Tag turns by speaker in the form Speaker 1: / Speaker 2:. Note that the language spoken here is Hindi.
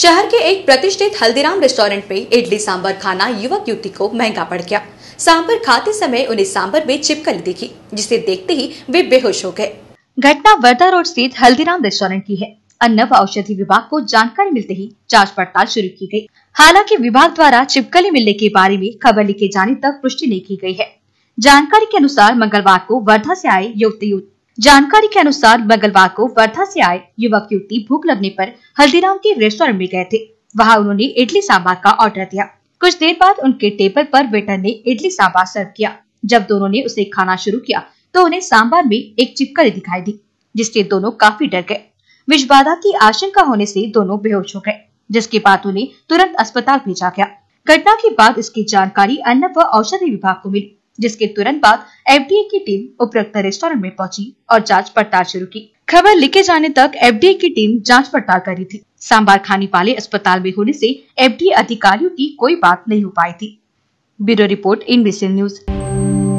Speaker 1: शहर के एक प्रतिष्ठित हल्दीराम रेस्टोरेंट में इडली सांबर खाना युवक युवती को महंगा पड़ गया सांबर खाते समय उन्हें सांबर में चिपकली दिखी जिसे देखते ही वे बेहोश हो गए घटना वर्धा रोड स्थित हल्दीराम रेस्टोरेंट की है व औषधि विभाग को जानकारी मिलते ही जांच पड़ताल शुरू की गई। हालांकि विभाग द्वारा चिपकली मिलने के बारे में खबर लिखे जाने तक पुष्टि नहीं की गई है जानकारी के अनुसार मंगलवार को वर्धा से आए युवती जानकारी के अनुसार मंगलवार को वर्धा से आए युवक युवती भूख लगने पर हल्दीराम के रेस्टोरेंट में गए थे वहां उन्होंने इडली सांबार का ऑर्डर दिया कुछ देर बाद उनके टेबल पर वेटर ने इडली सांबार सर्व किया जब दोनों ने उसे खाना शुरू किया तो उन्हें सांबार में एक चिपकली दिखाई दी जिससे दोनों काफी डर गए विष बाधा की आशंका होने से दोनों बेहोश हो गए जिसके बाद उन्हें तुरंत अस्पताल भेजा गया घटना के बाद इसकी जानकारी अन्न व औषधि विभाग को मिली जिसके तुरंत बाद एफडीए की टीम उपरोक्त रेस्टोरेंट में पहुंची और जांच पड़ताल शुरू की खबर लिखे जाने तक एफडीए की टीम जांच पड़ताल करी थी सांबार खानीपाले अस्पताल में होने से एफडीए अधिकारियों की कोई बात नहीं हो पाई थी ब्यूरो रिपोर्ट इन न्यूज